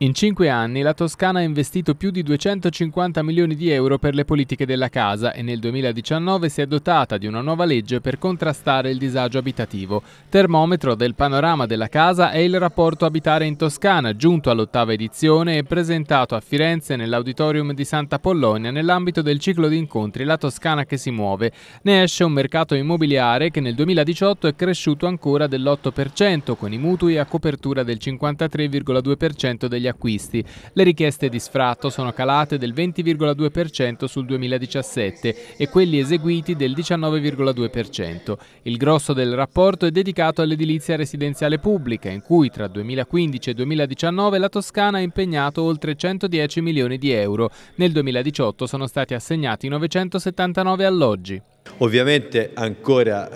In cinque anni la Toscana ha investito più di 250 milioni di euro per le politiche della casa e nel 2019 si è dotata di una nuova legge per contrastare il disagio abitativo. Termometro del panorama della casa è il rapporto Abitare in Toscana, giunto all'ottava edizione e presentato a Firenze nell'auditorium di Santa Pollonia nell'ambito del ciclo di incontri La Toscana che si muove. Ne esce un mercato immobiliare che nel 2018 è cresciuto ancora dell'8% con i mutui a copertura del 53,2% degli degli acquisti. Le richieste di sfratto sono calate del 20,2% sul 2017 e quelli eseguiti del 19,2%. Il grosso del rapporto è dedicato all'edilizia residenziale pubblica, in cui tra 2015 e 2019 la Toscana ha impegnato oltre 110 milioni di euro. Nel 2018 sono stati assegnati 979 alloggi. Ovviamente ancora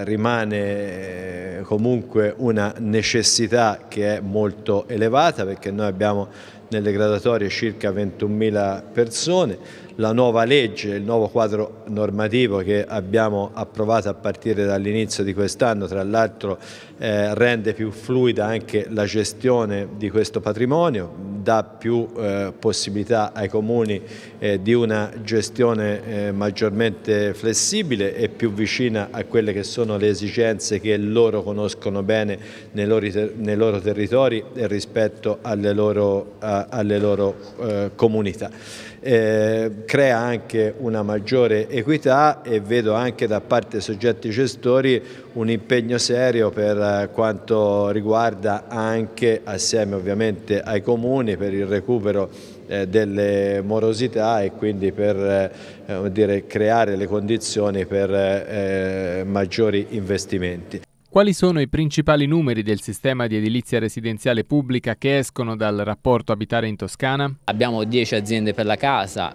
eh, rimane eh, comunque una necessità che è molto elevata perché noi abbiamo nelle gradatorie circa 21.000 persone, la nuova legge, il nuovo quadro normativo che abbiamo approvato a partire dall'inizio di quest'anno, tra l'altro eh, rende più fluida anche la gestione di questo patrimonio, dà più eh, possibilità ai comuni eh, di una gestione eh, maggiormente flessibile e più vicina a quelle che sono le esigenze che loro conoscono bene nei loro, ter nei loro territori e rispetto alle loro... Uh, alle loro eh, comunità. Eh, crea anche una maggiore equità e vedo anche da parte dei soggetti gestori un impegno serio per eh, quanto riguarda anche assieme ovviamente ai comuni per il recupero eh, delle morosità e quindi per eh, dire, creare le condizioni per maggiori investimenti. Quali sono i principali numeri del sistema di edilizia residenziale pubblica che escono dal rapporto abitare in Toscana? Abbiamo 10 aziende per la casa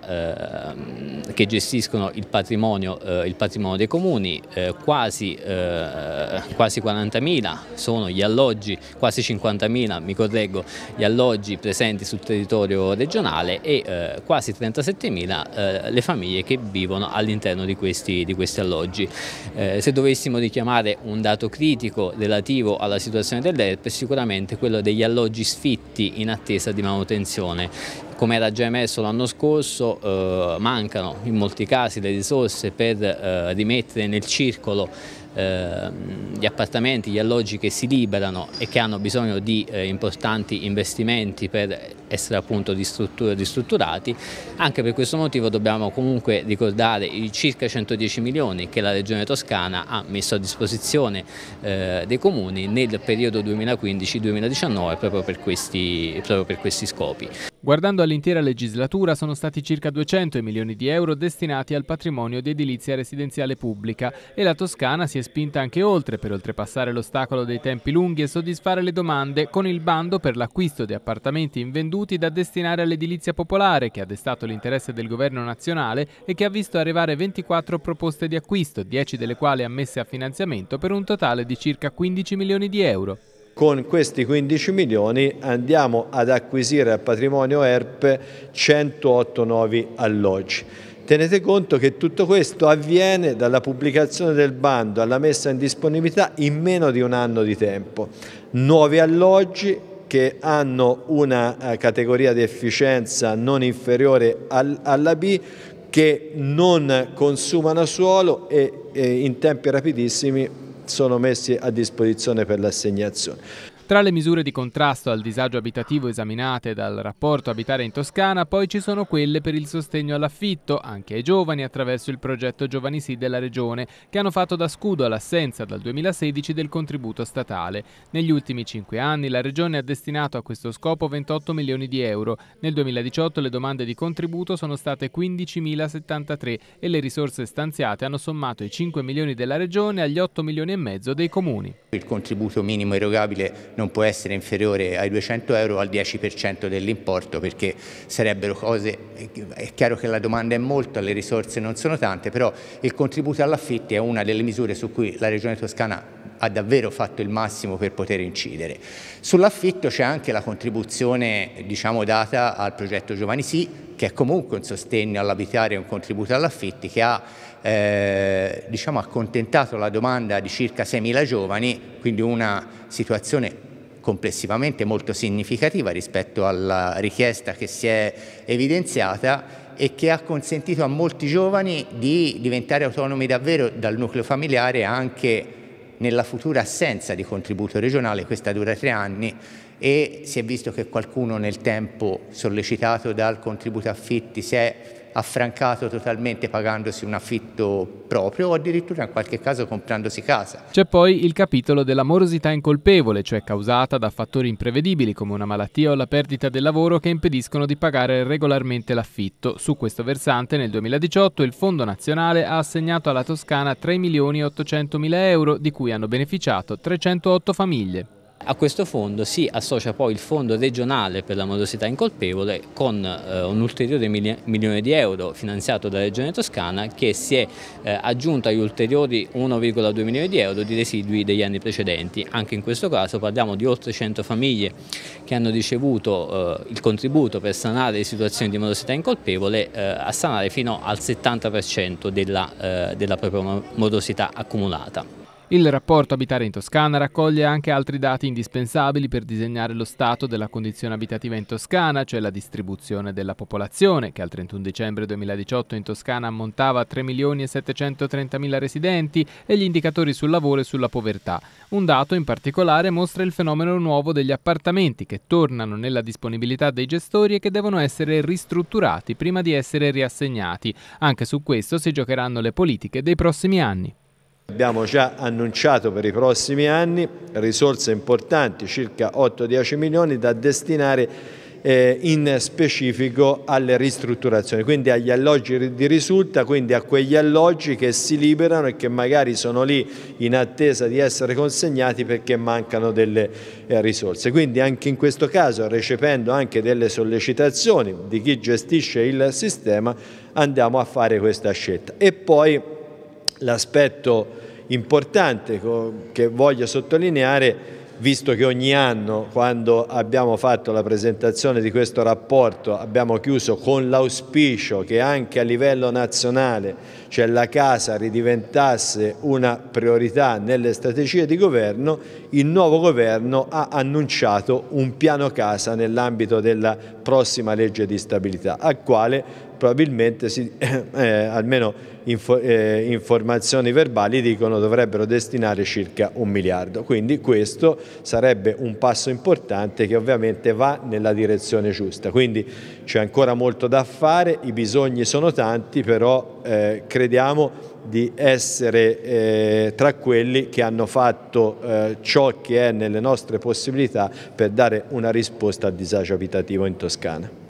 eh, che gestiscono il patrimonio, eh, il patrimonio dei comuni, eh, quasi, eh, quasi 40.000 sono gli alloggi, quasi 50.000 mi correggo, gli alloggi presenti sul territorio regionale e eh, quasi 37.000 eh, le famiglie che vivono all'interno di, di questi, alloggi. se dovessimo richiamare un dato critico critico relativo alla situazione dell'ERP è sicuramente quello degli alloggi sfitti in attesa di manutenzione come era già emesso l'anno scorso eh, mancano in molti casi le risorse per eh, rimettere nel circolo ehm, gli appartamenti, gli alloggi che si liberano e che hanno bisogno di eh, importanti investimenti per essere appunto ristrutturati. Anche per questo motivo dobbiamo comunque ricordare i circa 110 milioni che la Regione Toscana ha messo a disposizione eh, dei comuni nel periodo 2015-2019 proprio, proprio per questi scopi. Guardando all'intera legislatura sono stati circa 200 milioni di euro destinati al patrimonio di edilizia residenziale pubblica e la Toscana si è spinta anche oltre per oltrepassare l'ostacolo dei tempi lunghi e soddisfare le domande con il bando per l'acquisto di appartamenti invenduti da destinare all'edilizia popolare che ha destato l'interesse del governo nazionale e che ha visto arrivare 24 proposte di acquisto, 10 delle quali ammesse a finanziamento per un totale di circa 15 milioni di euro. Con questi 15 milioni andiamo ad acquisire al patrimonio ERP 108 nuovi alloggi. Tenete conto che tutto questo avviene dalla pubblicazione del bando alla messa in disponibilità in meno di un anno di tempo. Nuovi alloggi che hanno una eh, categoria di efficienza non inferiore alla B che non consumano suolo e eh, in tempi rapidissimi sono messi a disposizione per l'assegnazione. Tra le misure di contrasto al disagio abitativo esaminate dal rapporto Abitare in Toscana, poi ci sono quelle per il sostegno all'affitto, anche ai giovani, attraverso il progetto Giovani Sì della Regione, che hanno fatto da scudo all'assenza dal 2016 del contributo statale. Negli ultimi cinque anni la Regione ha destinato a questo scopo 28 milioni di euro. Nel 2018 le domande di contributo sono state 15.073 e le risorse stanziate hanno sommato i 5 milioni della Regione agli 8 milioni e mezzo dei comuni. Il contributo minimo erogabile non non può essere inferiore ai 200 euro o al 10% dell'importo perché sarebbero cose, è chiaro che la domanda è molta, le risorse non sono tante, però il contributo all'affitti è una delle misure su cui la Regione Toscana ha davvero fatto il massimo per poter incidere. Sull'affitto c'è anche la contribuzione diciamo, data al progetto Giovani Sì, che è comunque un sostegno all'abitare e un contributo all'affitti che ha eh, diciamo, accontentato la domanda di circa 6.000 giovani, quindi una situazione complessivamente molto significativa rispetto alla richiesta che si è evidenziata e che ha consentito a molti giovani di diventare autonomi davvero dal nucleo familiare anche nella futura assenza di contributo regionale, questa dura tre anni, e si è visto che qualcuno nel tempo sollecitato dal contributo affitti si è affrancato totalmente pagandosi un affitto proprio o addirittura in qualche caso comprandosi casa. C'è poi il capitolo della morosità incolpevole, cioè causata da fattori imprevedibili come una malattia o la perdita del lavoro che impediscono di pagare regolarmente l'affitto. Su questo versante nel 2018 il Fondo Nazionale ha assegnato alla Toscana 3 milioni 800 mila euro di cui hanno beneficiato 308 famiglie. A questo fondo si associa poi il fondo regionale per la morosità incolpevole con eh, un ulteriore milione di euro finanziato dalla Regione Toscana che si è eh, aggiunto agli ulteriori 1,2 milioni di euro di residui degli anni precedenti. Anche in questo caso parliamo di oltre 100 famiglie che hanno ricevuto eh, il contributo per sanare le situazioni di morosità incolpevole a sanare fino al 70% della, della propria morosità accumulata. Il rapporto Abitare in Toscana raccoglie anche altri dati indispensabili per disegnare lo stato della condizione abitativa in Toscana, cioè la distribuzione della popolazione, che al 31 dicembre 2018 in Toscana ammontava a 3 milioni e 730 mila residenti, e gli indicatori sul lavoro e sulla povertà. Un dato in particolare mostra il fenomeno nuovo degli appartamenti che tornano nella disponibilità dei gestori e che devono essere ristrutturati prima di essere riassegnati. Anche su questo si giocheranno le politiche dei prossimi anni. Abbiamo già annunciato per i prossimi anni risorse importanti, circa 8-10 milioni da destinare eh, in specifico alle ristrutturazioni, quindi agli alloggi di risulta, quindi a quegli alloggi che si liberano e che magari sono lì in attesa di essere consegnati perché mancano delle eh, risorse. Quindi anche in questo caso, recependo anche delle sollecitazioni di chi gestisce il sistema, andiamo a fare questa scelta. E poi l'aspetto importante che voglio sottolineare visto che ogni anno quando abbiamo fatto la presentazione di questo rapporto abbiamo chiuso con l'auspicio che anche a livello nazionale cioè la casa ridiventasse una priorità nelle strategie di governo, il nuovo governo ha annunciato un piano casa nell'ambito della prossima legge di stabilità, al quale probabilmente si, eh, almeno info, eh, informazioni verbali dicono dovrebbero destinare circa un miliardo. Quindi questo sarebbe un passo importante che ovviamente va nella direzione giusta. Quindi c'è ancora molto da fare, i bisogni sono tanti, però eh, crediamo di essere eh, tra quelli che hanno fatto eh, ciò che è nelle nostre possibilità per dare una risposta al disagio abitativo in Toscana.